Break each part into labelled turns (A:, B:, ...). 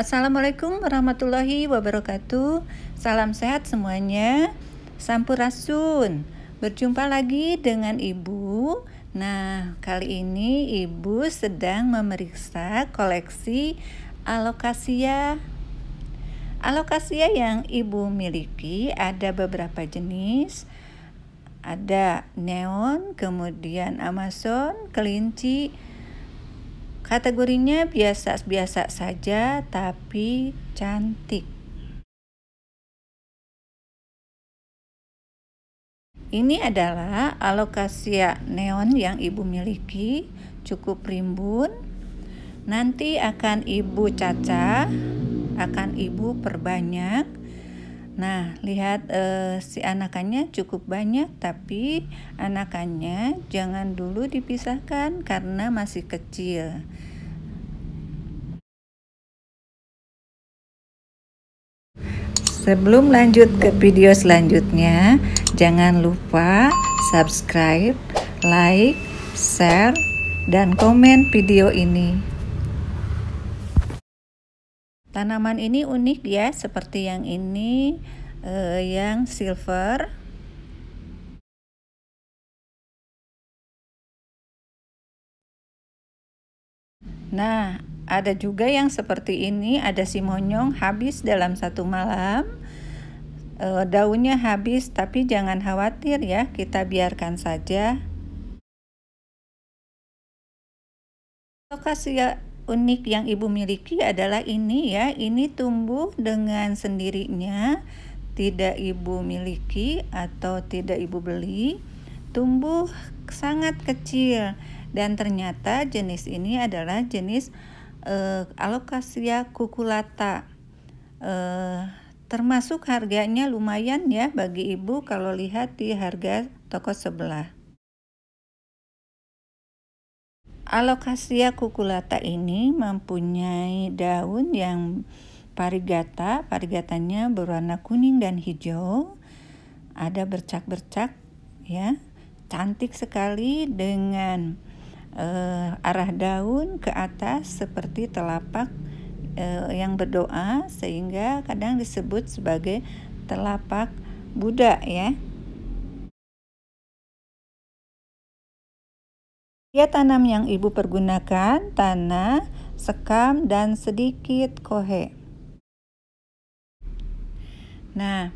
A: Assalamualaikum warahmatullahi wabarakatuh. Salam sehat semuanya. Sampurasun. Berjumpa lagi dengan Ibu. Nah, kali ini Ibu sedang memeriksa koleksi alokasia. Alokasia yang Ibu miliki ada beberapa jenis. Ada neon, kemudian Amazon, kelinci, Kategorinya biasa-biasa saja tapi cantik. Ini adalah alokasia neon yang ibu miliki, cukup rimbun. Nanti akan ibu caca, akan ibu perbanyak Nah, lihat eh, si anakannya cukup banyak, tapi anakannya jangan dulu dipisahkan karena masih kecil. Sebelum lanjut ke video selanjutnya, jangan lupa subscribe, like, share, dan komen video ini. Tanaman ini unik ya, seperti yang ini eh, yang silver. Nah, ada juga yang seperti ini, ada si monyong habis dalam satu malam. E, daunnya habis, tapi jangan khawatir ya, kita biarkan saja. Lokasi unik yang ibu miliki adalah ini ya, ini tumbuh dengan sendirinya, tidak ibu miliki atau tidak ibu beli, tumbuh sangat kecil dan ternyata jenis ini adalah jenis uh, eh, alokasia kukulata uh, eh, termasuk harganya lumayan ya bagi ibu kalau lihat di harga toko sebelah. Alocasia cuculata ini mempunyai daun yang parigata, parigatanya berwarna kuning dan hijau. Ada bercak-bercak ya. Cantik sekali dengan uh, arah daun ke atas seperti telapak uh, yang berdoa sehingga kadang disebut sebagai telapak Buddha ya. Ya tanam yang ibu pergunakan tanah, sekam, dan sedikit kohe. Nah,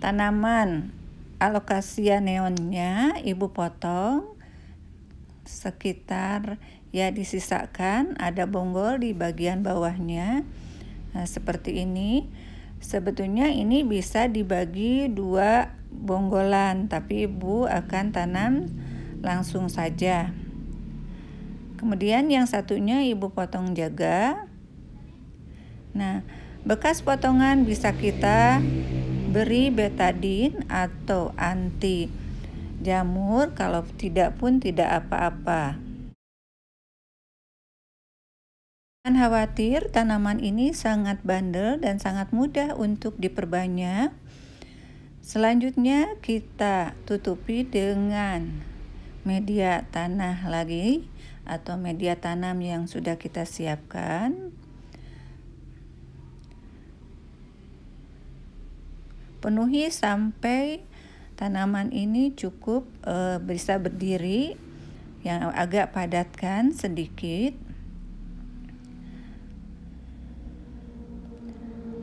A: tanaman alokasia neonnya ibu potong sekitar ya disisakan ada bonggol di bagian bawahnya nah, seperti ini sebetulnya ini bisa dibagi dua bonggolan tapi ibu akan tanam langsung saja Kemudian yang satunya ibu potong jaga. Nah, bekas potongan bisa kita beri betadin atau anti jamur kalau tidak pun tidak apa-apa. Jangan khawatir, tanaman ini sangat bandel dan sangat mudah untuk diperbanyak. Selanjutnya kita tutupi dengan media tanah lagi atau media tanam yang sudah kita siapkan. Penuhi sampai tanaman ini cukup e, bisa berdiri yang agak padatkan sedikit.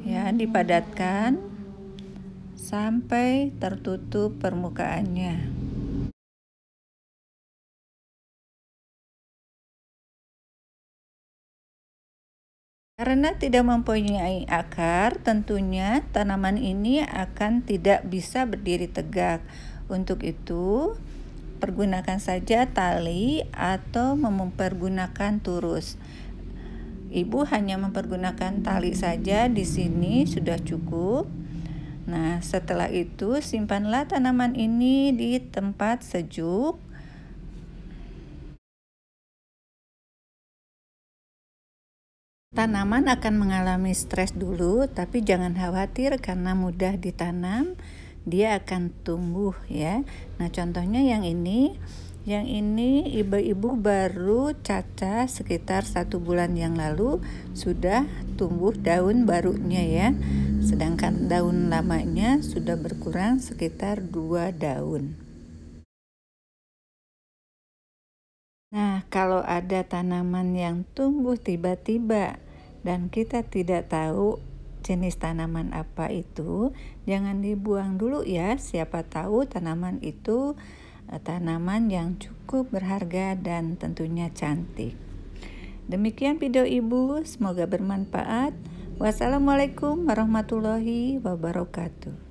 A: Ya, dipadatkan sampai tertutup permukaannya. Karena tidak mempunyai akar, tentunya tanaman ini akan tidak bisa berdiri tegak. Untuk itu, pergunakan saja tali atau mempergunakan turus. Ibu hanya mempergunakan tali saja di sini sudah cukup. Nah, setelah itu simpanlah tanaman ini di tempat sejuk Tanaman akan mengalami stres dulu, tapi jangan khawatir karena mudah ditanam, dia akan tumbuh ya. Nah, contohnya yang ini, yang ini ibu-ibu baru caca sekitar satu bulan yang lalu sudah tumbuh daun barunya ya. Sedangkan daun lamanya sudah berkurang sekitar dua daun. Nah, kalau ada tanaman yang tumbuh tiba-tiba dan kita tidak tahu jenis tanaman apa itu, jangan dibuang dulu ya. Siapa tahu tanaman itu eh, tanaman yang cukup berharga dan tentunya cantik. Demikian video Ibu, semoga bermanfaat. Wassalamualaikum warahmatullahi wabarakatuh.